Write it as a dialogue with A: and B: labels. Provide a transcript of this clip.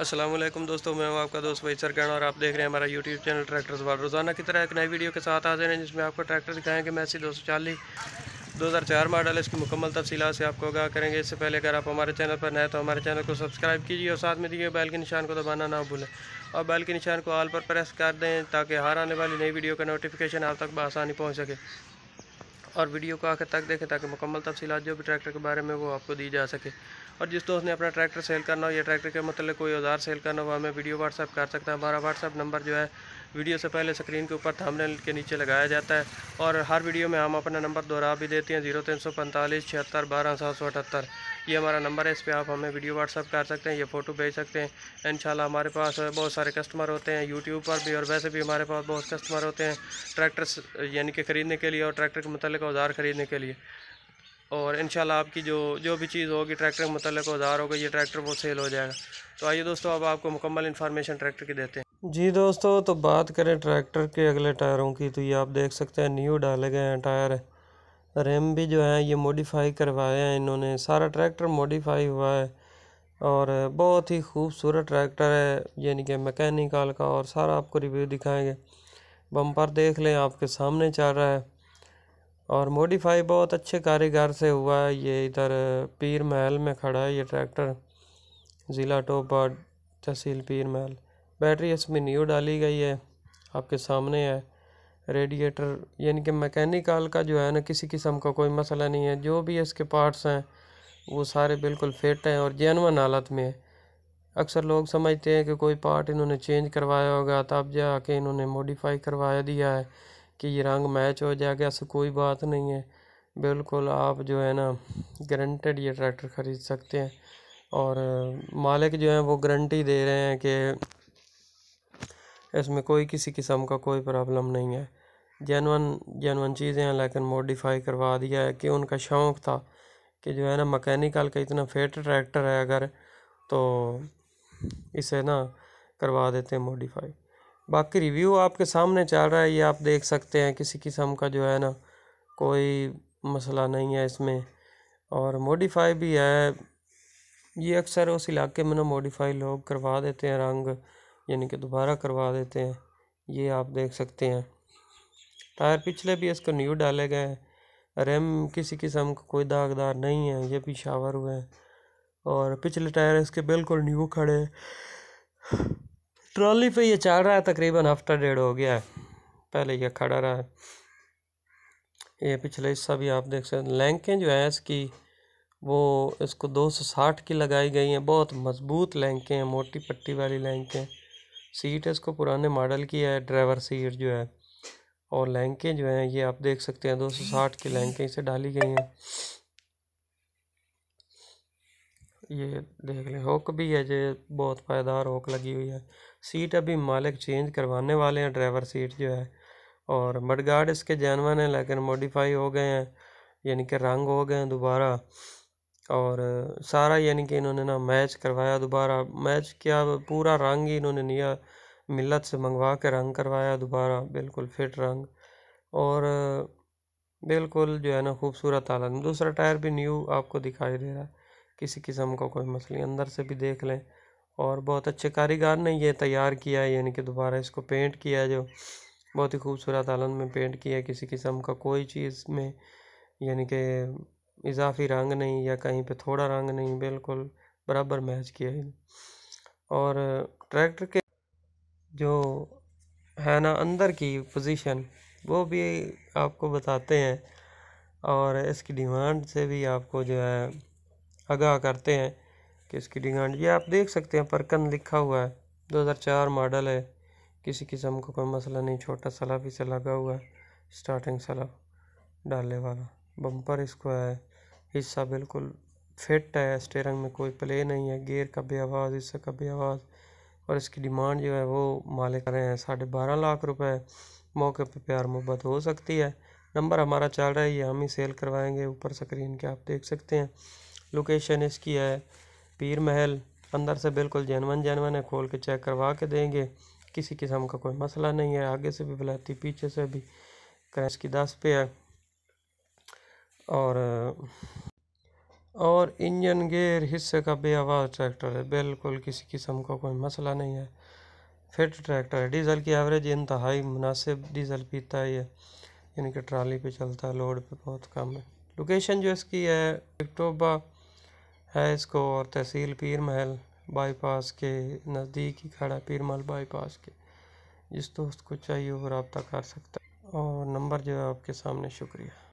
A: असलम दोस्तों मैं हूं आपका दोस्त वही सरकन और आप देख रहे हैं हमारा यूट्यूब चैनल ट्रैक्टर्स वाल रोज़ाना की तरह एक नई वीडियो के साथ आ हैं जिसमें आपको ट्रैक्टर दिखाएंगे मैसी दो सौ चालीस दो हज़ार चार मॉडल इसकी मुकम्मल तफसी से आपको आगाह करेंगे इससे पहले अगर आप हमारे चैनल पर नए तो हमारे चैनल को सब्सक्राइब कीजिए और साथ में दिए बैल के निशान को दबाना ना भूलें और बैल के निशान को आल पर प्रेस कर दें ताकि हर आने वाली नई वीडियो का नोटिफिकेशन आप तक बसानी पहुँच सके और वीडियो को आखिर तक देखें ताकि मुकम्मल तफसीत जो भी ट्रैक्टर के बारे में वो आपको दी जा सके और जिस दोस्त ने अपना ट्रैक्टर सेल करना हो या ट्रैक्टर के मतलब कोई औजार सेल करना हो हमें वीडियो व्हाट्सअप कर सकते हैं हमारा व्हाट्सअप नंबर जो है वीडियो से पहले स्क्रीन के ऊपर थंबनेल के नीचे लगाया जाता है और हर वीडियो में हम अपना नंबर दोहरा भी देते हैं जीरो तीन सौ पैंतालीस छिहत्तर बारह सात सौ अठहत्तर ये हमारा नंबर है इस पर आप हमें वीडियो व्हाट्सअप कर सकते हैं ये फ़ोटो भेज सकते हैं इन हमारे पास बहुत सारे कस्टमर होते हैं यूट्यूब पर भी और वैसे भी हमारे पास बहुत कस्टमर होते हैं ट्रैक्टर यानी कि ख़रीदने के लिए और ट्रैक्टर के मतलब औजार ख़रीदने के लिए और इन आपकी जो जो भी चीज़ होगी ट्रैक्टर के मतलब औजार होगा ये ट्रैक्टर वो सेल हो जाएगा तो आइए दोस्तों अब आपको मुकम्मल इन्फॉर्मेशन ट्रैक्टर की देते हैं जी दोस्तों तो बात करें ट्रैक्टर के अगले टायरों की तो ये आप देख सकते हैं न्यू डाले गए हैं टायर रेम भी जो है ये मॉडिफाई करवाए हैं इन्होंने सारा ट्रैक्टर मॉडिफाई हुआ है और बहुत ही खूबसूरत ट्रैक्टर है यानी कि मैकेनिकल का और सारा आपको रिव्यू दिखाएंगे बम्पर देख लें आपके सामने चल रहा है और मॉडिफाई बहुत अच्छे कारीगर से हुआ है ये इधर पीर महल में खड़ा है ये ट्रैक्टर ज़िला टोपा तहसील पीर महल बैटरी इसमें न्यू डाली गई है आपके सामने है रेडिएटर यानी कि मैकेनिकल का जो है ना किसी किस्म का कोई मसला नहीं है जो भी इसके पार्ट्स हैं वो सारे बिल्कुल फिट हैं और जैनवन हालत में है अक्सर लोग समझते हैं कि कोई पार्ट इन्होंने चेंज करवाया होगा तब जाके इन्होंने मॉडिफाई करवाया दिया है कि ये रंग मैच हो जाएगा ऐसी कोई बात नहीं है बिल्कुल आप जो है ना गारंटेड ये ट्रैक्टर ख़रीद सकते हैं और मालिक जो है वो गारंटी दे रहे हैं कि इसमें कोई किसी किस्म का कोई प्रॉब्लम नहीं है जेनवन जेनवन चीज़ें हैं लेकिन मॉडिफाई करवा दिया है कि उनका शौक़ था कि जो है ना मकैनिकल का इतना फेट ट्रैक्टर है अगर तो इसे ना करवा देते हैं मॉडिफाई बाकी रिव्यू आपके सामने चल रहा है ये आप देख सकते हैं किसी किस्म का जो है ना कोई मसला नहीं है इसमें और मॉडिफाई भी है ये अक्सर उस इलाके में ना मॉडिफाई लोग करवा देते हैं रंग यानी कि दोबारा करवा देते हैं ये आप देख सकते हैं टायर पिछले भी इसको न्यू डाले गए हैं रेम किसी किस्म का कोई दागदार नहीं है ये भी शावर हुए हैं और पिछले टायर इसके बिल्कुल न्यू खड़े ट्रॉली पे ये चल रहा है तकरीबन हफ्ता डेढ़ हो गया है पहले ये खड़ा रहा है ये पिछले हिस्सा भी आप देख सकते हैं लैंकें जो हैं इसकी वो इसको 260 की लगाई गई हैं बहुत मज़बूत लैंकें हैं मोटी पट्टी वाली लैंकें सीट है इसको पुराने मॉडल की है ड्राइवर सीट जो है और लैंकें जो हैं ये आप देख सकते हैं 260 की लैंकें इसे डाली गई हैं ये देख लें होक भी है जो बहुत पायदार होक लगी हुई है सीट अभी मालिक चेंज करवाने वाले हैं ड्राइवर सीट जो है और मडगार्ड इसके जानवर हैं लेकिन मॉडिफाई हो गए हैं यानी कि रंग हो गए हैं दोबारा और सारा यानी कि इन्होंने ना मैच करवाया दोबारा मैच किया पूरा रंग ही इन्होंने लिया मिलत से मंगवा के रंग करवाया दोबारा बिल्कुल फिट रंग और बिल्कुल जो है ना खूबसूरत आला दूसरा टायर भी न्यू आपको दिखाई दे रहा है किसी किस्म का को कोई मसला अंदर से भी देख लें और बहुत अच्छे कारीगर ने ये तैयार किया है यानी कि दोबारा इसको पेंट किया है जो बहुत ही खूबसूरत आलन में पेंट किया है किसी किस्म का कोई चीज़ में यानी कि इजाफ़ी रंग नहीं या कहीं पे थोड़ा रंग नहीं बिल्कुल बराबर मैच किया है और ट्रैक्टर के जो है ना अंदर की पोजीशन वो भी आपको बताते हैं और इसकी डिमांड से भी आपको जो है आगाह करते हैं कि इसकी डिमांड ये आप देख सकते हैं परकन लिखा हुआ है 2004 मॉडल है किसी किस्म का को कोई मसला नहीं छोटा सलाफ इसे लगा हुआ है स्टार्टिंग सलाफ डालने वाला बम्पर इसको है हिस्सा बिल्कुल फिट है स्टेयरिंग में कोई प्ले नहीं है गेयर का भी आवाज़ हिस्सा का भी आवाज़ और इसकी डिमांड जो है वो मालिक कर रहे हैं साढ़े बारह लाख रुपए मौके पर प्यार मोहब्बत हो सकती है नंबर हमारा चल रहा है ये हम ही सेल करवाएंगे ऊपर स्क्रीन के आप देख सकते हैं लोकेशन इसकी है पीर महल अंदर से बिल्कुल जैनवन जैनवन है खोल के चेक करवा के देंगे किसी किस्म का कोई मसला नहीं है आगे से भी बुलाती पीछे से भी क्रैश की दस पे है और और इंजन गेयर हिस्से का आवाज़ ट्रैक्टर है बिल्कुल किसी किस्म का को कोई मसला नहीं है फिट ट्रैक्टर है डीज़ल की एवरेज इंतहाई मुनासिब डीज़ल पीता है यानी कि ट्राली पे चलता है लोड पे बहुत कम है लोकेशन जो इसकी है टिकटोबा है इसको और तहसील पीर महल बाईपास के नज़दीक ही खड़ा पीर महल बाईपास के जिस दोस्त को चाहिए वो रबता कर सकता है और नंबर जो है आपके सामने शुक्रिया